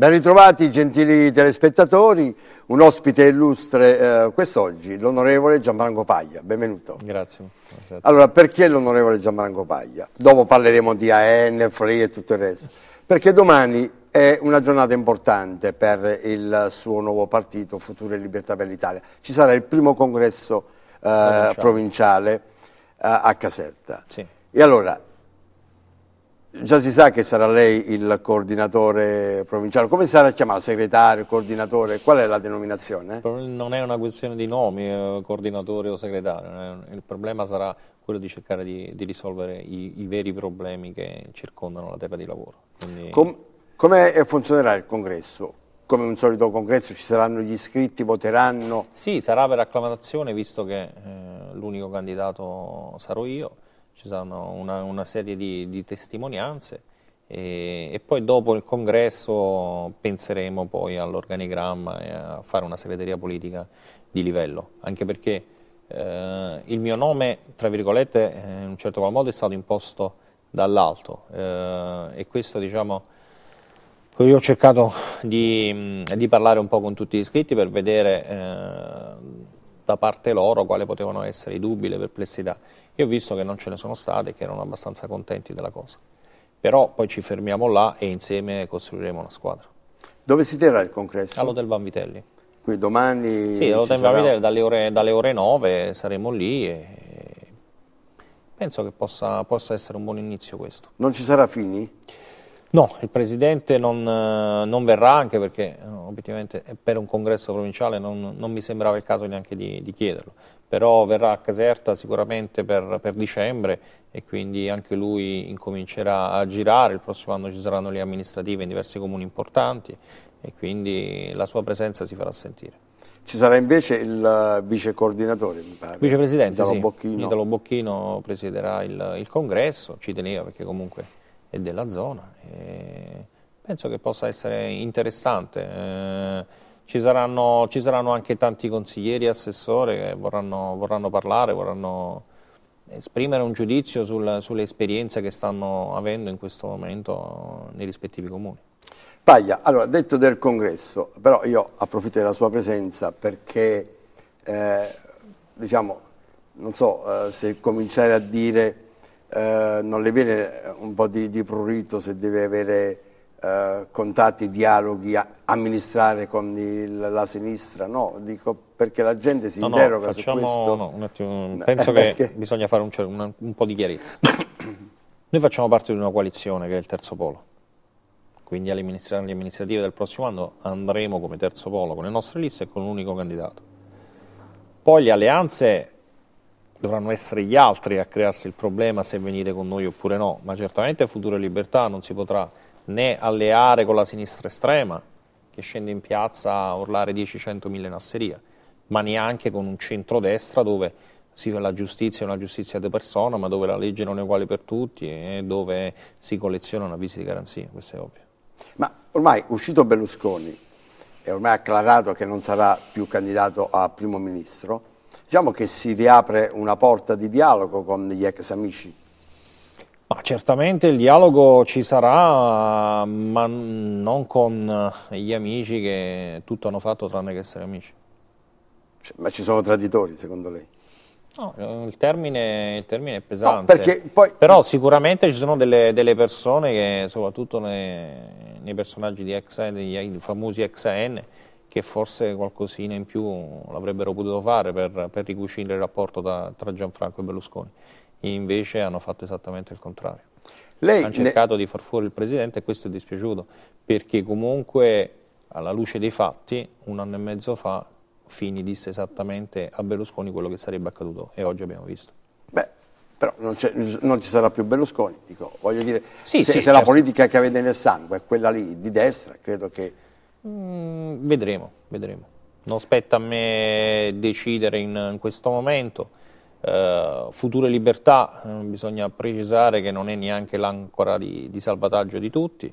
Ben ritrovati gentili telespettatori, un ospite illustre eh, quest'oggi, l'onorevole Gianmarco Paglia, benvenuto. Grazie. Allora, perché l'onorevole Gianmarco Paglia? Dopo parleremo di AN, Free e tutto il resto. Perché domani è una giornata importante per il suo nuovo partito, Future Libertà per l'Italia. Ci sarà il primo congresso eh, provinciale, eh, a Caserta. Sì. E allora, Già si sa che sarà lei il coordinatore provinciale, come sarà chiamato? Segretario, coordinatore? Qual è la denominazione? Non è una questione di nomi, eh, coordinatore o segretario, eh. il problema sarà quello di cercare di, di risolvere i, i, veri problemi che circondano la terra di lavoro. Quindi... Com come funzionerà il congresso? come un solito congresso ci saranno gli iscritti, voteranno? Sì, sarà per acclamazione visto che eh, l'unico candidato sarò io ci sono una, una serie di, di testimonianze e, e, poi dopo il congresso penseremo poi all'organigramma e a fare una segreteria politica di livello, anche perché eh, il mio nome, tra virgolette, eh, in un certo qual modo è stato imposto dall'alto eh, e questo diciamo io ho cercato di, di, parlare un po' con tutti gli iscritti per vedere eh, da parte loro quali potevano essere i dubbi, le perplessità. Io ho visto che non ce ne sono state che erano abbastanza contenti della cosa. Però poi ci fermiamo là e insieme costruiremo una squadra. Dove si terrà il congresso? All'Hotel Vanvitelli. Qui domani? Sì, all'Hotel Vanvitelli dalle ore, dalle ore 9 saremo lì e penso che possa, possa essere un buon inizio questo. Non ci sarà Fini? No, il Presidente non, eh, non verrà anche perché eh, obiettivamente per un congresso provinciale non, non mi sembrava il caso neanche di, di, chiederlo, però verrà a Caserta sicuramente per, per dicembre e quindi anche lui incomincerà a girare, il prossimo anno ci saranno le amministrative in diversi comuni importanti e quindi la sua presenza si farà sentire. Ci sarà invece il eh, vice coordinatore, mi pare. Vicepresidente, Italo sì. Bocchino. Italo Bocchino presiderà il, il congresso, ci teneva perché comunque e della zona. E penso che possa essere interessante. Eh, ci, saranno, ci saranno, anche tanti consiglieri e assessori che vorranno, vorranno parlare, vorranno esprimere un giudizio sul, esperienze che stanno avendo in questo momento nei rispettivi comuni. Paglia, allora detto del congresso, però io approfitto della sua presenza perché eh, diciamo, non so eh, se cominciare a dire eh, non le viene un po' di, di prurito se deve avere eh, contatti, dialoghi, a, amministrare con il, la sinistra? No, dico perché la gente si no, interroga no, facciamo, su questo. No, un attimo, eh, penso che perché... bisogna fare un, un, un po' di chiarezza. Noi facciamo parte di una coalizione che è il terzo polo quindi alle amministrative del prossimo anno andremo come terzo polo con le nostre liste e con un unico candidato. Poi le alleanze dovranno essere gli altri a crearsi il problema se venire con noi oppure no, ma certamente Futuro e Libertà non si potrà né alleare con la sinistra estrema, che scende in piazza a urlare 10-100.000 in asseria, ma neanche con un centrodestra dove sì, la giustizia è una giustizia di persona, ma dove la legge non è uguale per tutti e dove si colleziona una visita di garanzia, questo è ovvio. Ma ormai uscito Berlusconi, è ormai acclarato che non sarà più candidato a primo ministro, Diciamo che si riapre una porta di dialogo con gli ex amici. Ma certamente il dialogo ci sarà, ma non con eh, gli amici che tutto hanno fatto tranne che essere amici. Cioè, ma ci sono traditori secondo lei? No, eh, il termine, il termine è pesante, no, poi... però sicuramente ci sono delle, delle persone che, soprattutto nei, nei personaggi di XN, degli famosi XN, che forse qualcosina in più l'avrebbero potuto fare per, per ricucire il rapporto da, tra Gianfranco e Berlusconi. Invece hanno fatto esattamente il contrario. Lei, hanno cercato le... di far fuori il Presidente e questo è dispiaciuto, perché comunque alla luce dei fatti, un anno e mezzo fa, Fini disse esattamente a Berlusconi quello che sarebbe accaduto e oggi abbiamo visto. Beh, però non, non ci sarà più Berlusconi, dico, voglio dire, sì, se, sì, se certo. la politica che avete nel sangue è quella lì di destra, credo che Mm, vedremo, vedremo. Non spetta a me decidere in, in questo momento. Uh, future libertà, uh, bisogna precisare che non è neanche l'ancora di, di salvataggio di tutti,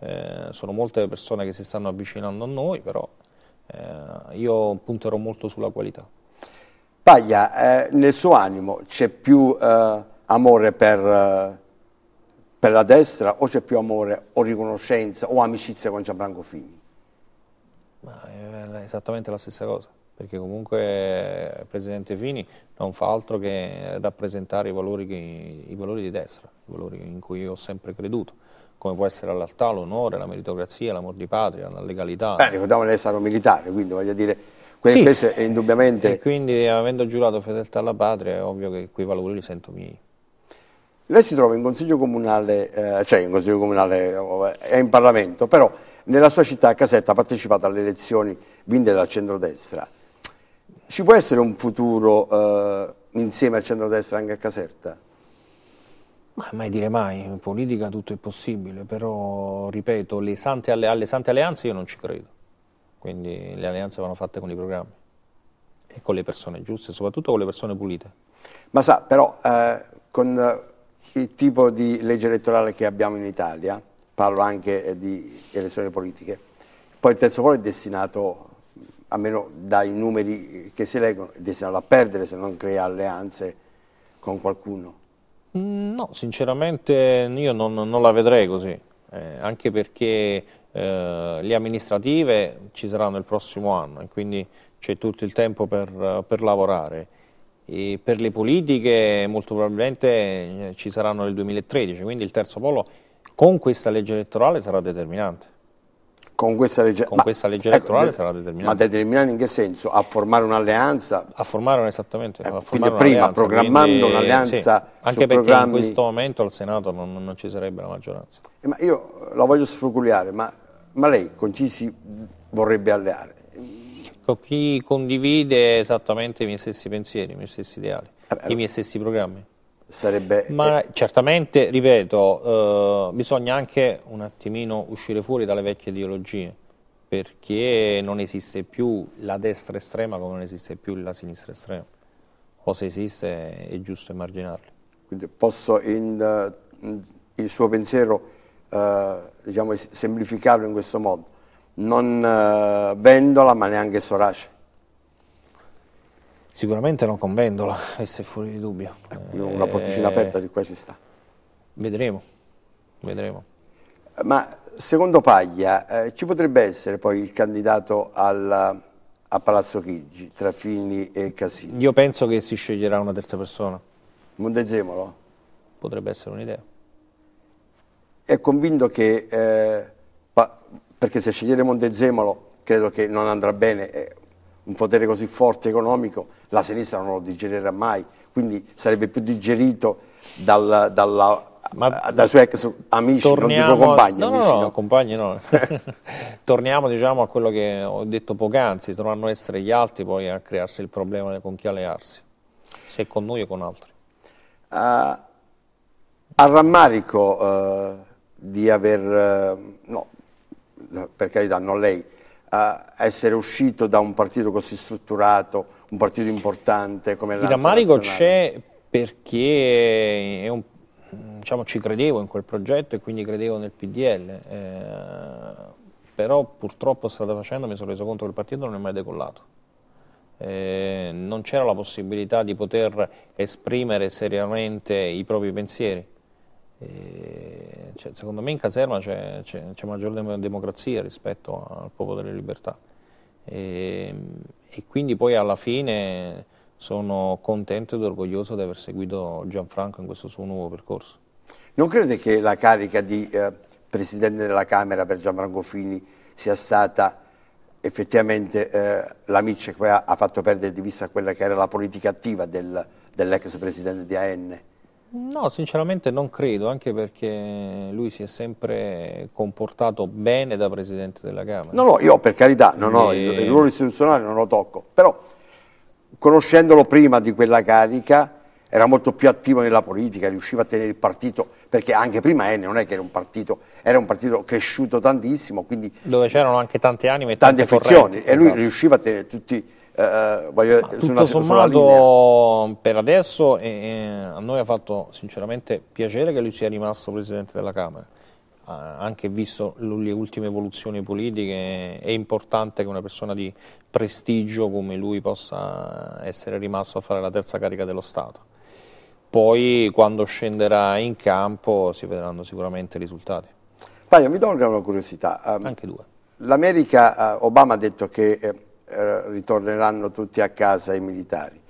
uh, sono molte le persone che si stanno avvicinando a noi, però io punterò molto sulla qualità. Paglia, eh, nel suo animo c'è più amore per, per, la destra o c'è più amore o riconoscenza o amicizia con Gianfranco Fini? Ma è esattamente la stessa cosa, perché comunque il eh, Presidente Fini non fa altro che rappresentare i valori, che, i valori di destra, i valori in cui io ho sempre creduto come può essere all'altà, l'onore, la meritocrazia, l'amor di patria, la legalità. Beh, ricordavo che lei è stato militare, quindi voglio dire, sì, questo è indubbiamente... E quindi avendo giurato fedeltà alla patria è ovvio che quei valori li sento miei. Lei si trova in consiglio comunale, eh, cioè in consiglio comunale eh, è in Parlamento, però nella sua città Casetta ha partecipato alle elezioni vinte dal centrodestra. Ci può essere un futuro eh, insieme al centrodestra anche a Caserta? Ma mai dire mai, in politica tutto è possibile, però ripeto, le sante, alle sante alleanze io non ci credo, quindi le alleanze vanno fatte con i programmi e con le persone giuste, soprattutto con le persone pulite. Ma sa, però eh, con il tipo di legge elettorale che abbiamo in Italia, parlo anche eh, di elezioni politiche. Poi il terzo polo è destinato, almeno dai numeri eh, che si leggono, è destinato a perdere se non crea alleanze con qualcuno. Mm, no, sinceramente io non, non la vedrei così, eh, anche perché eh, le amministrative ci saranno il prossimo anno e quindi c'è tutto il tempo per, per lavorare. E per le politiche molto probabilmente eh, ci saranno nel 2013, quindi il terzo polo con questa legge elettorale sarà determinante. Con questa legge, con ma, questa legge elettorale ecco, sarà determinante. Ma determinante in che senso? A formare un'alleanza? A formare esattamente. Eh, a formare prima, programmando un'alleanza. Sì, anche perché programmi... in questo momento al Senato non, non ci sarebbe la maggioranza. Eh, ma io la voglio sfruculiare, ma, ma lei con chi si vorrebbe alleare? Con chi condivide esattamente i miei stessi pensieri, i miei stessi ideali, eh, i miei stessi programmi sarebbe... Ma certamente, ripeto, eh, bisogna anche un attimino uscire fuori dalle vecchie ideologie, perché non esiste più la destra estrema come non esiste più la sinistra estrema, o se esiste è giusto emarginarli. Quindi posso in, in, eh, il suo pensiero eh, diciamo, semplificarlo in questo modo, non eh, Vendola ma neanche Sorace. Sicuramente non con Vendola, questo è fuori di dubbio. Ecco, una porticina eh, aperta di qua ci sta. Vedremo, vedremo. Ma secondo Paglia eh, ci potrebbe essere poi il candidato alla, a Palazzo Chigi tra Fini e Casini? Io penso che si sceglierà una terza persona. Montezemolo? Potrebbe essere un'idea. È convinto che, eh, perché se scegliere Montezemolo credo che non andrà bene, eh, un potere così forte economico, la sinistra non lo digerirà mai, quindi sarebbe più digerito dal, dalla, Ma, dai suoi ex amici, torniamo, non dico compagni. No, amici, no, no, no. compagni no. torniamo diciamo, a quello che ho detto poc'anzi, dovranno essere gli altri poi a crearsi il problema con chi allearsi, se con noi o con altri. Uh, a rammarico uh, di aver, uh, no, per carità, non lei, essere uscito da un partito così strutturato, un partito importante come la Il rammarico c'è perché un, diciamo, ci credevo in quel progetto e quindi credevo nel PDL, eh, però purtroppo strada facendo mi sono reso conto che il partito non è mai decollato. Eh, non c'era la possibilità di poter esprimere seriamente i propri pensieri e, eh, cioè, secondo me in caserma c'è, maggiore democrazia rispetto al popolo delle libertà. E, ehm, e quindi poi alla fine sono contento ed orgoglioso di aver seguito Gianfranco in questo suo nuovo percorso. Non crede che la carica di eh, Presidente della Camera per Gianfranco Fini sia stata effettivamente eh, l'amice che ha fatto perdere di vista quella che era la politica attiva del, dell'ex Presidente di AN? No, sinceramente non credo, anche perché lui si è sempre comportato bene da Presidente della Camera. No, no, io per carità, non ho, e... Eh. il ruolo istituzionale non lo tocco, però conoscendolo prima di quella carica era molto più attivo nella politica, riusciva a tenere il partito, perché anche prima N non è che era un partito, era un partito cresciuto tantissimo, quindi... Dove c'erano anche tante anime e tante, tante frizioni, e lui esatto. riusciva a tenere tutti eh, eh, voglio, tutto sommato per adesso eh, eh, a noi ha fatto sinceramente piacere che lui sia rimasto Presidente della Camera anche visto le ultime evoluzioni politiche, è importante che una persona di prestigio come lui possa essere rimasto a fare la terza carica dello Stato. Poi quando scenderà in campo si vedranno sicuramente i risultati. Paio, mi do una curiosità. Ehm, anche due. L'America, eh, Obama ha detto che eh, ritorneranno tutti a casa i militari.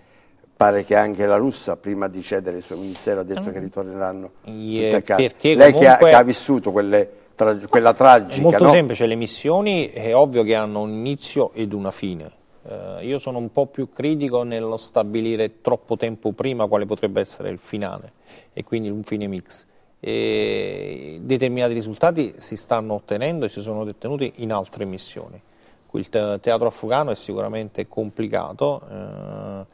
Pare che anche la russa, prima di cedere il suo ministero, ha detto che mm. ritorneranno tutti a casa. Lei comunque... che, ha, che ha vissuto quelle tra, quella tragica. È molto no? semplice, le missioni è ovvio che hanno un inizio ed una fine. Eh, io sono un po' più critico nello stabilire troppo tempo prima quale potrebbe essere il finale e quindi un fine mix. E determinati risultati si stanno ottenendo e si sono ottenuti in altre missioni il teatro afghano è sicuramente complicato eh,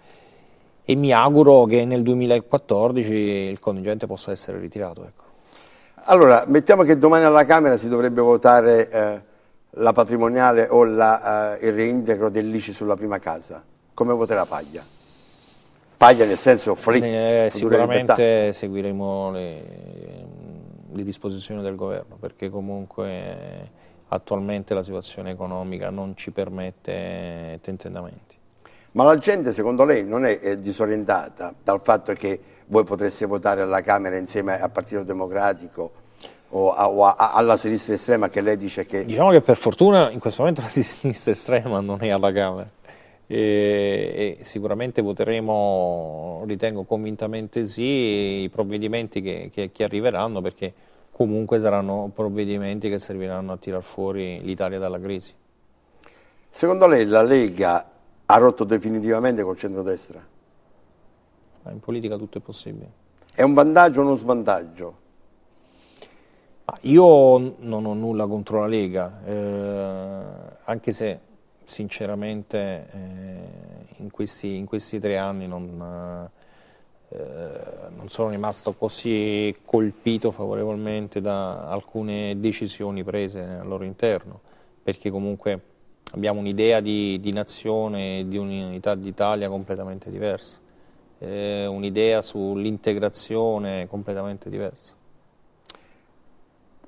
e mi auguro che nel 2014 il contingente possa essere ritirato. Ecco. Allora, mettiamo che domani alla Camera si dovrebbe votare eh, la patrimoniale o la, eh, il reintegro dell'ICI sulla prima casa. Come voterà Paglia? Paglia nel senso free, eh, Sicuramente seguiremo le, le, disposizioni del governo perché comunque attualmente la situazione economica non ci permette tentennamenti. Ma la gente secondo lei non è disorientata dal fatto che voi potreste votare alla Camera insieme al Partito Democratico o, a, o a, alla sinistra estrema che lei dice che... Diciamo che per fortuna in questo momento la sinistra estrema non è alla Camera e, e sicuramente voteremo, ritengo convintamente sì, i provvedimenti che, che, che arriveranno perché comunque saranno provvedimenti che serviranno a tirar fuori l'Italia dalla crisi. Secondo lei la Lega ha rotto definitivamente col centrodestra? Ma in politica tutto è possibile. È un vantaggio o uno svantaggio? Io non ho nulla contro la Lega, eh, anche se sinceramente eh, in, questi, in, questi, tre anni non, eh, eh, non sono rimasto così colpito favorevolmente da alcune decisioni prese al loro interno, perché comunque abbiamo un'idea di, di, nazione e di unità d'Italia completamente diversa, eh, un'idea sull'integrazione completamente diversa.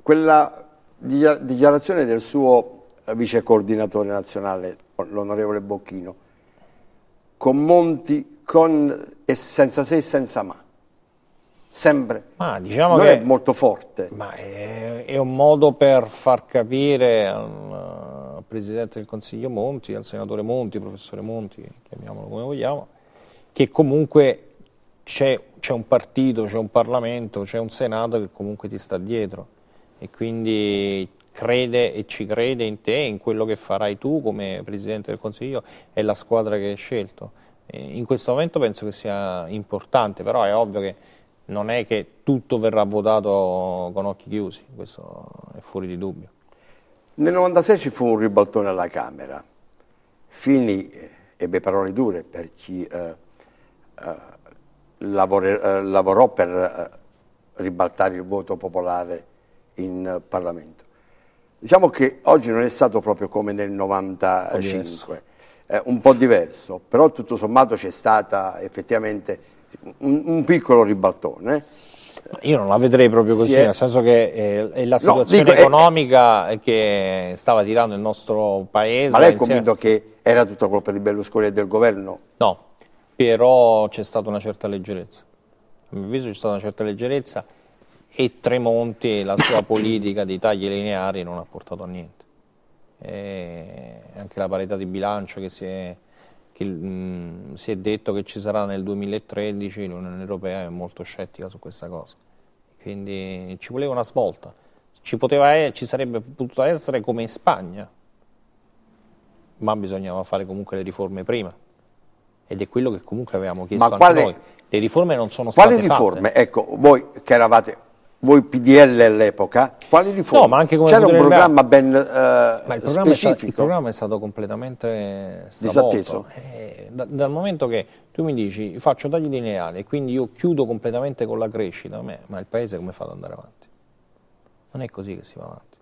Quella dichiarazione del suo vice coordinatore nazionale, l'onorevole Bocchino, con Monti con e senza se e senza ma. Sempre. Ma diciamo non che è molto forte. Ma è, è, un modo per far capire al, al, eh, Presidente del Consiglio Monti, al Senatore Monti, Professore Monti, chiamiamolo come vogliamo, che comunque c'è, un partito, c'è un Parlamento, c'è un Senato che comunque ti sta dietro e quindi crede e ci crede in te, in quello che farai tu come Presidente del Consiglio e la squadra che hai scelto. Eh, in questo momento penso che sia importante, però è ovvio che non è che tutto verrà votato con occhi chiusi, questo è fuori di dubbio. Nel 96 ci fu un ribaltone alla Camera, Fini eh, ebbe parole dure per chi eh, eh, lavore, eh, lavorò per eh, ribaltare il voto popolare in Parlamento. Diciamo che oggi non è stato proprio come nel 95 eh, un po' diverso, però tutto sommato c'è stata effettivamente un, un piccolo ribaltone. Io non la vedrei proprio così, sì, nel senso che è, eh, è la situazione no, dico, economica è, che stava tirando il nostro paese. Ma lei è convinto che era tutta colpa di Berlusconi e del governo? No, però c'è stata una certa leggerezza. A mio avviso c'è stata una certa leggerezza e Tremonti e la sua politica di tagli lineari non ha portato a niente eh, anche la parità di bilancio che, si è, che mh, mm, si è, detto che ci sarà nel 2013, l'Unione Europea è molto scettica su questa cosa. Quindi ci voleva una svolta, ci, poteva, ci sarebbe potuto essere come in Spagna, ma bisognava fare comunque le riforme prima. Ed è quello che comunque avevamo chiesto ma quale, noi. Le riforme non sono state riforme? fatte. Quali riforme? Ecco, voi che eravate voi PDL all'epoca, quali riforme? No, ma anche come C'era un programma ben eh, ma il programma specifico. Sta, il programma è stato completamente stravolto. disatteso. Eh, da, dal momento che tu mi dici faccio tagli lineari e quindi io chiudo completamente con la crescita, ma il paese come fa ad andare avanti? Non è così che si va avanti.